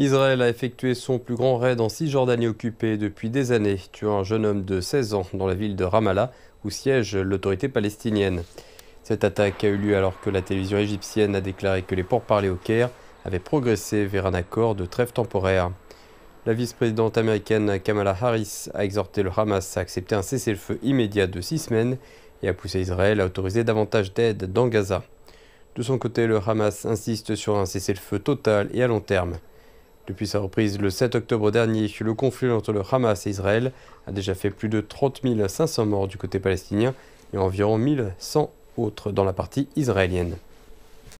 Israël a effectué son plus grand raid en Cisjordanie occupée depuis des années, tuant un jeune homme de 16 ans dans la ville de Ramallah, où siège l'autorité palestinienne. Cette attaque a eu lieu alors que la télévision égyptienne a déclaré que les pourparlers au Caire avaient progressé vers un accord de trêve temporaire. La vice-présidente américaine Kamala Harris a exhorté le Hamas à accepter un cessez-le-feu immédiat de 6 semaines et a poussé Israël à autoriser davantage d'aide dans Gaza. De son côté, le Hamas insiste sur un cessez-le-feu total et à long terme. Depuis sa reprise le 7 octobre dernier, le conflit entre le Hamas et Israël a déjà fait plus de 30 500 morts du côté palestinien et environ 1100 autres dans la partie israélienne.